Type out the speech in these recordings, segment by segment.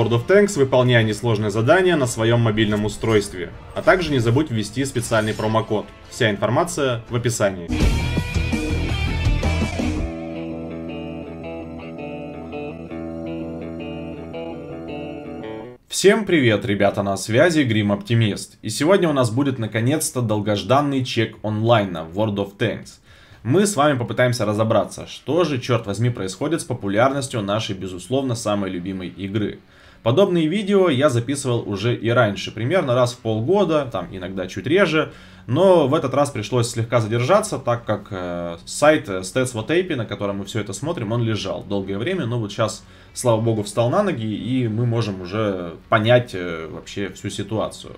World of Tanks, выполняя несложные задания на своем мобильном устройстве. А также не забудь ввести специальный промокод. Вся информация в описании. Всем привет, ребята, на связи Грим Оптимист. И сегодня у нас будет наконец-то долгожданный чек онлайн на World of Tanks. Мы с вами попытаемся разобраться, что же, черт возьми, происходит с популярностью нашей, безусловно, самой любимой игры – Подобные видео я записывал уже и раньше, примерно раз в полгода, там иногда чуть реже, но в этот раз пришлось слегка задержаться, так как э, сайт э, Stats for Tape, на котором мы все это смотрим, он лежал долгое время, но вот сейчас, слава богу, встал на ноги, и мы можем уже понять э, вообще всю ситуацию.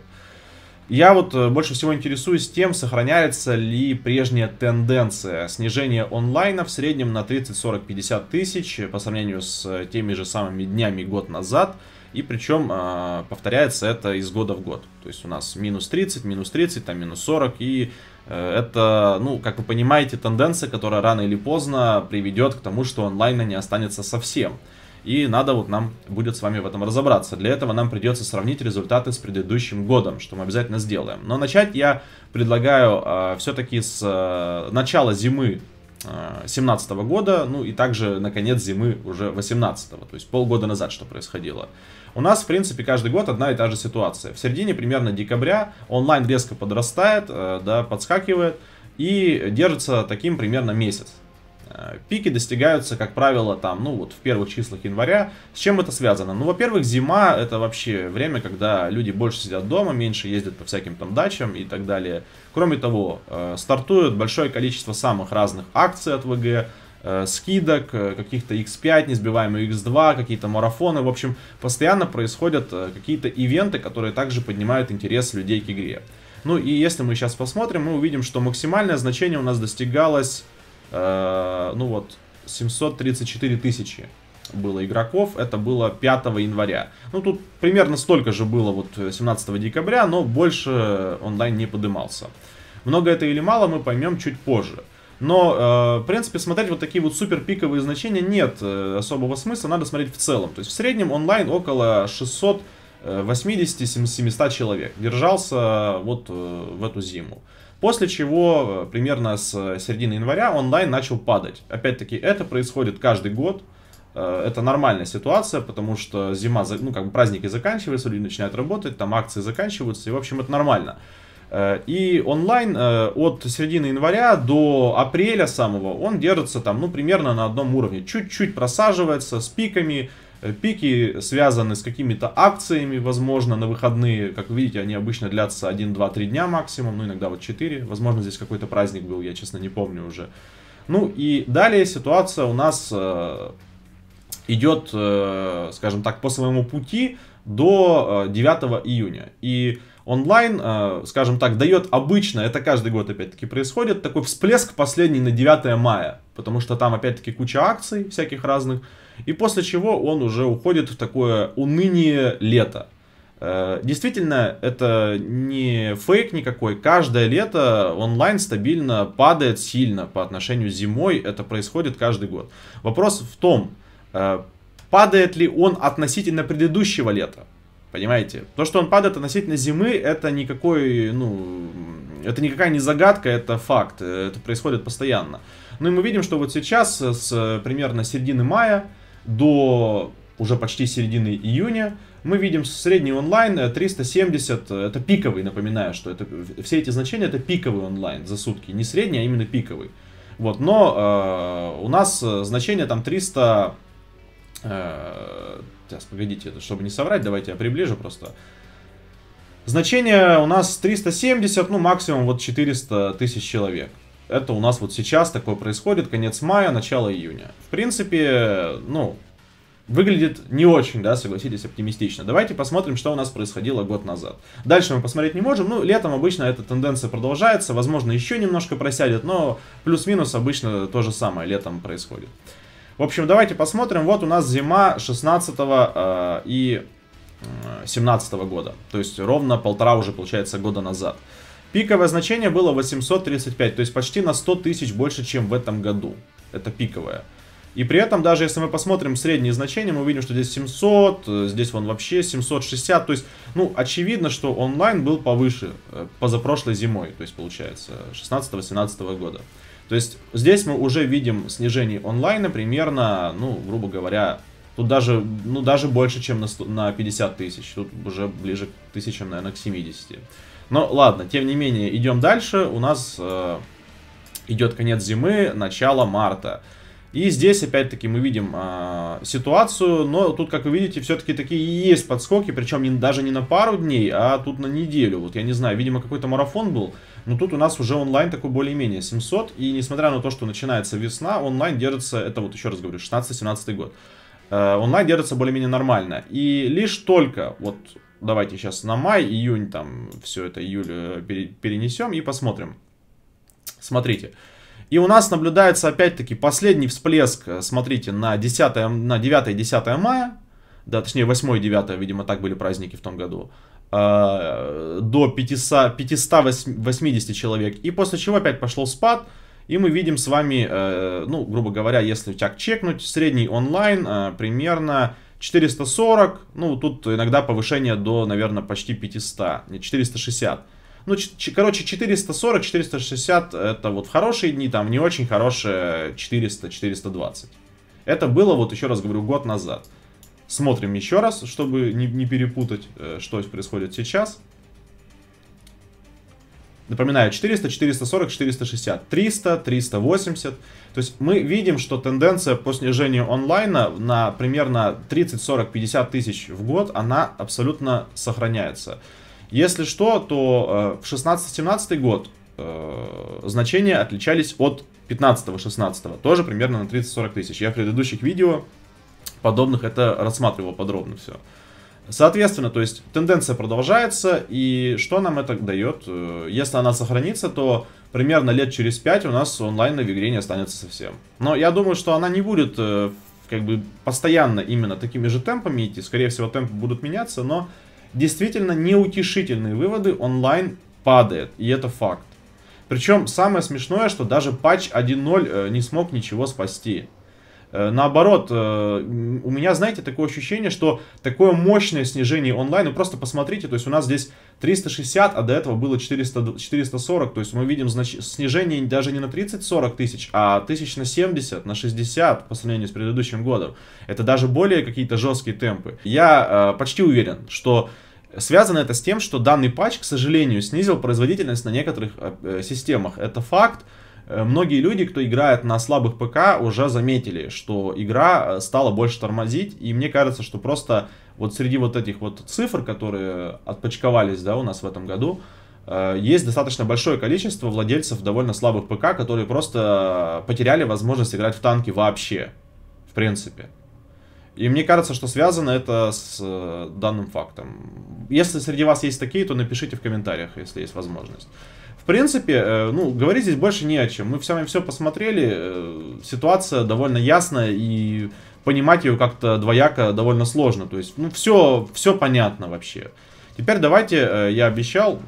Я вот э, больше всего интересуюсь тем, сохраняется ли прежняя тенденция снижения онлайна в среднем на 30, 40, 50 тысяч по сравнению с э, теми же самыми днями год назад. И причем э, повторяется это из года в год. То есть у нас минус 30, минус 30, там минус 40. И э, это, ну, как вы понимаете, тенденция, которая рано или поздно приведет к тому, что онлайна не останется совсем. И надо вот нам будет с вами в этом разобраться. Для этого нам придется сравнить результаты с предыдущим годом, что мы обязательно сделаем. Но начать я предлагаю э, а, все-таки с э, начала зимы 2017 а, года, ну и также наконец зимы уже 18 -го, то есть полгода назад, что происходило. У нас, в принципе, каждый год одна и та же ситуация. В середине примерно декабря онлайн резко подрастает, да, подскакивает и держится таким примерно месяц. Э, пики достигаются, как правило, там, ну вот в первых числах января. С чем это связано? Ну, во-первых, зима это вообще время, когда люди больше сидят дома, меньше ездят по всяким там дачам и так далее. Кроме того, э, стартует большое количество самых разных акций от ВГ, э, скидок, каких-то X5, несбиваемые X2, какие-то марафоны. В общем, постоянно происходят какие-то ивенты, которые также поднимают интерес людей к игре. Ну и если мы сейчас посмотрим, мы увидим, что максимальное значение у нас достигалось Э, ну вот, 734 тысячи было игроков, это было 5 января. Ну, тут примерно столько же было вот 17 декабря, но больше онлайн не подымался. Много это или мало, мы поймем чуть позже. Но, э, в принципе, смотреть вот такие вот супер пиковые значения нет э, особого смысла, надо смотреть в целом. То есть в среднем онлайн около 680-700 человек держался вот в эту зиму. После чего э, примерно с э, середины января онлайн начал падать. Опять-таки, это происходит каждый год. Э, это нормальная ситуация, потому что зима, ну как бы праздники заканчиваются, люди начинают работать, там акции заканчиваются, и в общем это нормально. И онлайн от середины января до апреля самого он держится там, ну, примерно на одном уровне. Чуть-чуть просаживается с пиками, Э, пики связаны с какими-то акциями, возможно, на выходные. Как вы видите, они обычно длятся 1, 2, 3 дня максимум, ну иногда вот 4. Возможно, здесь какой-то праздник был, я честно не помню уже. Ну и далее ситуация у нас э, идет, э, скажем так, по своему пути до 9 э, июня. И онлайн, э, скажем так, дает обычно, это каждый год опять-таки происходит, такой всплеск последний на 9 мая, потому что там опять-таки куча акций всяких разных, и после чего он уже уходит в такое уныние лето. Э, действительно, это не фейк никакой. Каждое лето онлайн стабильно падает сильно по отношению с зимой. Это происходит каждый год. Вопрос в том, э, падает ли он относительно предыдущего лета. Понимаете? То, что он падает относительно зимы, это никакой, ну, это никакая не загадка, это факт. Это происходит постоянно. Ну и мы видим, что вот сейчас, с примерно середины мая до уже почти середины июня, мы видим средний онлайн 370, э, э, это пиковый, напоминаю, что это, все эти значения это пиковый онлайн за сутки, не средний, а именно пиковый. Вот, но э, у нас э, значение там 300 Э, сейчас, погодите, чтобы не соврать, давайте я приближу просто. Значение у нас 370, ну максимум вот 400 тысяч человек. Это у нас вот сейчас такое происходит, конец мая, начало июня. В принципе, ну, выглядит не очень, да, согласитесь, оптимистично. Давайте посмотрим, что у нас происходило год назад. Дальше мы посмотреть не можем, ну, летом обычно эта тенденция продолжается, возможно, еще немножко просядет, но плюс-минус обычно то же самое летом происходит. В общем, давайте посмотрим. Вот у нас зима 16 э, и 17 -го года. То есть ровно полтора уже, получается, года назад. Пиковое значение было 835, то есть почти на 100 тысяч больше, чем в этом году. Это пиковое. И при этом, даже если мы посмотрим средние значения, мы увидим, что здесь 700, э, здесь вон вообще 760. То есть, ну, очевидно, что онлайн был повыше э, позапрошлой зимой, то есть, получается, 16-17 года. То есть здесь мы уже видим снижение онлайна примерно, ну, грубо говоря, тут даже, ну, даже больше, чем на, 100, на 50 тысяч. Тут уже ближе к тысячам, наверное, к 70. Но ладно, тем не менее, идем дальше. У нас э, идет конец зимы, начало марта. И здесь, опять-таки, мы видим э, ситуацию, но тут, как вы видите, все-таки такие есть подскоки, причем не, даже не на пару дней, а тут на неделю. Вот я не знаю, видимо, какой-то марафон был. Но тут у нас уже онлайн такой более-менее 700. И несмотря на то, что начинается весна, онлайн держится, это вот еще раз говорю, 16-17 год. Э, онлайн держится более-менее нормально. И лишь только вот давайте сейчас на май, июнь, там все это июль э, перенесем и посмотрим. Смотрите. И у нас наблюдается опять-таки последний всплеск, э, смотрите, на, 10, на 9-10 мая, да, точнее 8-9, видимо, так были праздники в том году. А, до 500, 580 человек. И после чего опять пошел спад. И мы видим с вами, э, ну, грубо говоря, если так чекнуть, средний онлайн э, примерно 440. Ну, тут иногда повышение до, наверное, почти 500, не 460. Ну, короче, 440, 460 это вот в хорошие дни, там не очень хорошие 400, 420. Это было, вот еще раз говорю, год назад. Смотрим еще раз, чтобы не, не перепутать, э, что происходит сейчас. Напоминаю, 400, 440, 460, 300, 380. То есть мы видим, что тенденция по снижению онлайна на примерно 30, 40, 50 тысяч в год, она абсолютно сохраняется. Если что, то э, в 16-17 год э, значения отличались от 15-16, тоже примерно на 30-40 тысяч. Я в предыдущих видео подобных это рассматривал подробно все. Соответственно, то есть тенденция продолжается, и что нам это дает? Э, если она сохранится, то примерно лет через 5 у нас онлайн в игре не останется совсем. Но я думаю, что она не будет э, как бы постоянно именно такими же темпами идти, скорее всего темпы будут меняться, но действительно неутешительные выводы, онлайн падает, и это факт. Причем самое смешное, что даже патч 1.0 э, не смог ничего спасти. Э, наоборот, э, у меня, знаете, такое ощущение, что такое мощное снижение онлайн, ну просто посмотрите, то есть у нас здесь 360, а до этого было 400, 440, то есть мы видим знач... снижение даже не на 30-40 тысяч, а тысяч на 70, на 60 по сравнению с предыдущим годом. Это даже более какие-то жесткие темпы. Я э, почти уверен, что Связано это с тем, что данный патч, к сожалению, снизил производительность на некоторых э, э системах. Это факт. Э, многие люди, кто играет на слабых ПК, уже заметили, что игра э, стала больше тормозить, и мне кажется, что просто вот среди вот этих вот цифр, которые отпочковались, да, у нас в этом году, э, есть достаточно большое количество владельцев довольно слабых ПК, которые просто потеряли возможность играть в танки вообще, в принципе. И мне кажется, что связано это с данным фактом. Если среди вас есть такие, то напишите в комментариях, если есть возможность. В принципе, э, ну, говорить здесь больше не о чем. Мы сами все посмотрели, э, ситуация довольно ясная, и понимать ее как-то двояко довольно сложно. То есть, ну, все, все понятно вообще. Теперь давайте, э, я обещал,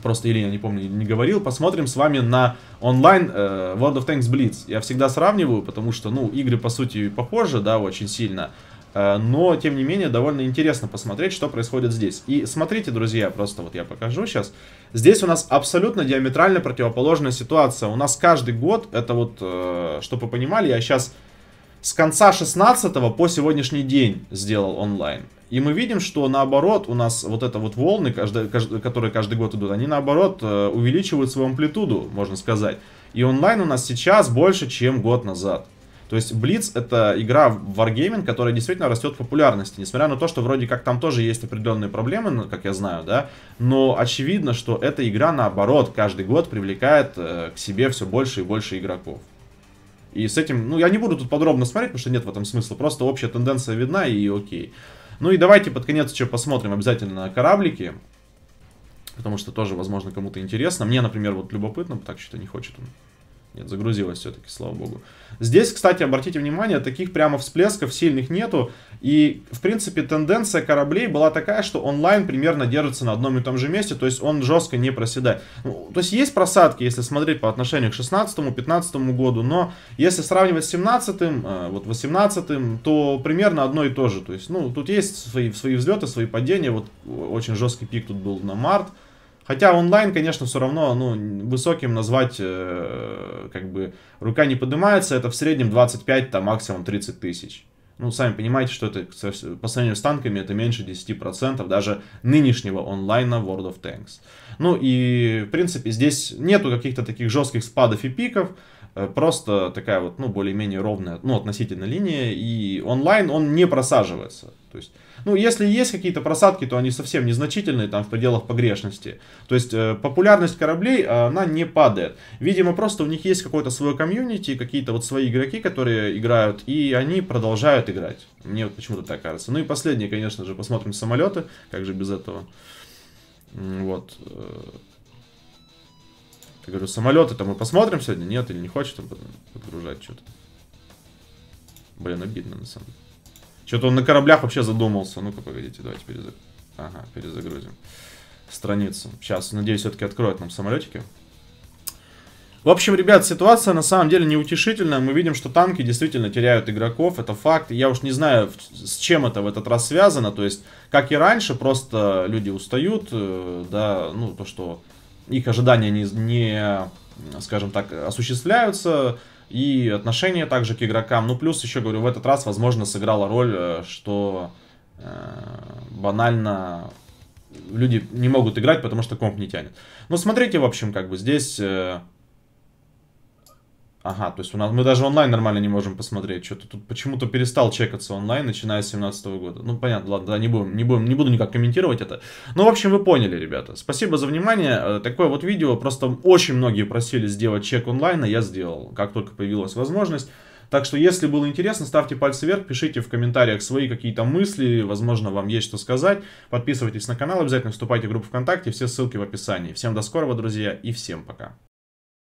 просто или я не помню, не говорил, посмотрим с вами на онлайн World of Tanks Blitz. Я всегда сравниваю, потому что, ну, игры, по сути, похожи, да, очень сильно. Э, но, тем не менее, довольно интересно посмотреть, что происходит здесь. И смотрите, друзья, просто вот я покажу сейчас. Здесь у нас абсолютно диаметрально противоположная ситуация. У нас каждый год, это вот, э, чтобы вы понимали, я сейчас с конца 16 по сегодняшний день сделал онлайн. И мы видим, что наоборот у нас вот это вот волны, которые каждый год идут, они наоборот э, увеличивают свою амплитуду, можно сказать. И онлайн у нас сейчас больше, чем год назад. То есть Blitz это игра в Wargaming, которая действительно растет в популярности, несмотря на то, что вроде как там тоже есть определенные проблемы, ну, как я знаю, да, но очевидно, что эта игра наоборот каждый год привлекает э, к себе все больше и больше игроков. И с этим, ну я не буду тут подробно смотреть, потому что нет в этом смысла, просто общая тенденция видна и окей. Ну и давайте под конец еще посмотрим обязательно на кораблики, потому что тоже, возможно, кому-то интересно. Мне, например, вот любопытно, так что-то не хочет он. Нет, загрузилось все-таки, слава богу. Здесь, кстати, обратите внимание, таких прямо всплесков сильных нету. И, в принципе, тенденция кораблей была такая, что онлайн примерно держится на одном и том же месте, то есть он жестко не проседает. Ну, то есть есть просадки, если смотреть по отношению к 16-15 году, но если сравнивать с 17-м, э, вот 18-м, то примерно одно и то же. То есть, ну, тут есть свои, свои взлеты, свои падения, вот очень жесткий пик тут был на март, Хотя онлайн, конечно, все равно ну, высоким назвать э, как бы рука не поднимается. Это в среднем 25, там максимум 30 тысяч. Ну, сами понимаете, что это по сравнению с танками это меньше 10% даже нынешнего онлайна World of Tanks. Ну и, в принципе, здесь нету каких-то таких жестких спадов и пиков. Э, просто такая вот, ну, более-менее ровная, ну, относительно линия, и онлайн он не просаживается. То есть, ну, если есть какие-то просадки, то они совсем незначительные, там, в пределах погрешности. То есть, э, популярность кораблей, а, она не падает. Видимо, просто у них есть какое-то свое комьюнити, какие-то вот свои игроки, которые играют, и они продолжают играть. Мне вот почему-то так кажется. Ну и последнее, конечно же, посмотрим самолеты, как же без этого. Вот. Э. Я говорю, самолеты-то мы посмотрим сегодня? Нет, или не хочет он подгружать что-то? Блин, обидно на самом деле. Что-то он на кораблях вообще задумался. Ну-ка, погодите, давайте перезаг... ага, перезагрузим страницу. Сейчас, надеюсь, все-таки откроют нам самолетики. В общем, ребят, ситуация на самом деле неутешительная. Мы видим, что танки действительно теряют игроков, это факт. Я уж не знаю, с чем это в этот раз связано. То есть, как и раньше, просто люди устают, э, да, ну, то, что их ожидания не, не скажем так, осуществляются, и отношение также к игрокам. Ну, плюс еще, говорю, в этот раз, возможно, сыграла роль, э, что э, банально люди не могут играть, потому что комп не тянет. Ну, смотрите, в общем, как бы здесь... Э, Ага, то есть у нас мы даже онлайн нормально не можем посмотреть. Что-то тут почему-то перестал чекаться онлайн, начиная с 2017 года. Ну, понятно, ладно, да, не будем, не будем, не буду никак комментировать это. Ну, в общем, вы поняли, ребята. Спасибо за внимание. Э, такое вот видео. Просто очень многие просили сделать чек онлайн, а я сделал, как только появилась возможность. Так что, если было интересно, ставьте пальцы вверх, пишите в комментариях свои какие-то мысли, возможно, вам есть что сказать. Подписывайтесь на канал обязательно, вступайте в группу ВКонтакте, все ссылки в описании. Всем до скорого, друзья, и всем пока.